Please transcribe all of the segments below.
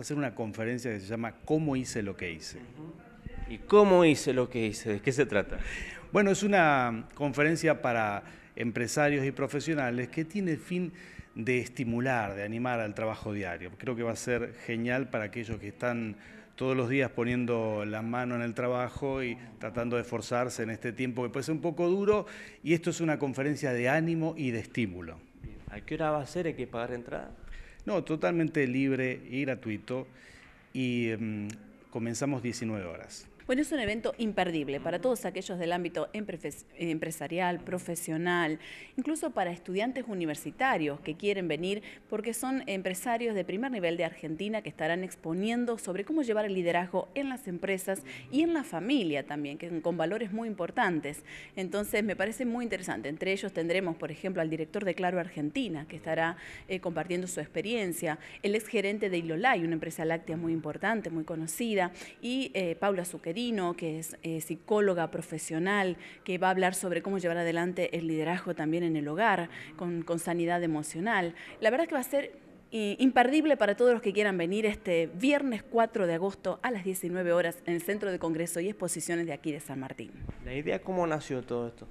a hacer una conferencia que se llama ¿Cómo hice lo que hice? ¿Y cómo hice lo que hice? ¿De qué se trata? Bueno, es una conferencia para empresarios y profesionales que tiene el fin de estimular, de animar al trabajo diario. Creo que va a ser genial para aquellos que están todos los días poniendo la mano en el trabajo y tratando de esforzarse en este tiempo que puede ser un poco duro. Y esto es una conferencia de ánimo y de estímulo. ¿A qué hora va a ser? ¿Hay que pagar entrada? No, totalmente libre y gratuito y em, comenzamos 19 horas. Bueno, es un evento imperdible para todos aquellos del ámbito empresarial, profesional, incluso para estudiantes universitarios que quieren venir porque son empresarios de primer nivel de Argentina que estarán exponiendo sobre cómo llevar el liderazgo en las empresas y en la familia también, con valores muy importantes. Entonces, me parece muy interesante. Entre ellos tendremos, por ejemplo, al director de Claro Argentina, que estará eh, compartiendo su experiencia, el exgerente de Ilolay, una empresa láctea muy importante, muy conocida, y eh, Paula Zuquería que es eh, psicóloga profesional, que va a hablar sobre cómo llevar adelante el liderazgo también en el hogar, con, sanidad emocional. La verdad que va a ser eh, imperdible para todos los que quieran venir este viernes 4 de agosto a las 19 horas en el Centro de Congreso y Exposiciones de aquí de San Martín. ¿La idea cómo nació todo esto?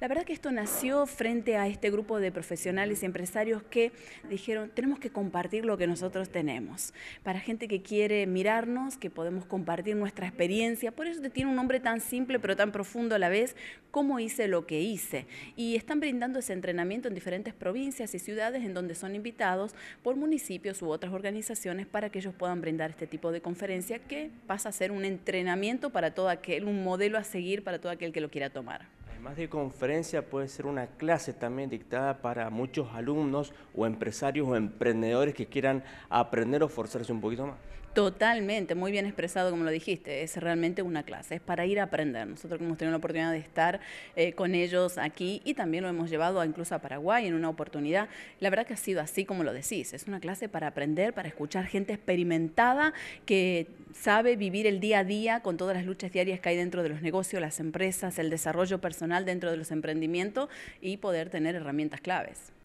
La verdad que esto nació frente a este grupo de profesionales y empresarios que dijeron, tenemos que compartir lo que nosotros tenemos. Para gente que quiere mirarnos, que podemos compartir nuestra experiencia. Por eso tiene un nombre tan simple pero tan profundo a la vez, cómo hice lo que hice. Y están brindando ese entrenamiento en diferentes provincias y ciudades en donde son invitados por municipios u otras organizaciones para que ellos puedan brindar este tipo de conferencia que pasa a ser un entrenamiento para todo aquel, un modelo a seguir para todo aquel que lo quiera tomar. Además de conferencia, puede ser una clase también dictada para muchos alumnos o empresarios o emprendedores que quieran aprender o forzarse un poquito más. Totalmente, muy bien expresado como lo dijiste, es realmente una clase, es para ir a aprender. Nosotros hemos tenido la oportunidad de estar eh, con ellos aquí y también lo hemos llevado incluso a Paraguay en una oportunidad. La verdad que ha sido así como lo decís, es una clase para aprender, para escuchar gente experimentada que sabe vivir el día a día con todas las luchas diarias que hay dentro de los negocios, las empresas, el desarrollo personal dentro de los emprendimientos y poder tener herramientas claves.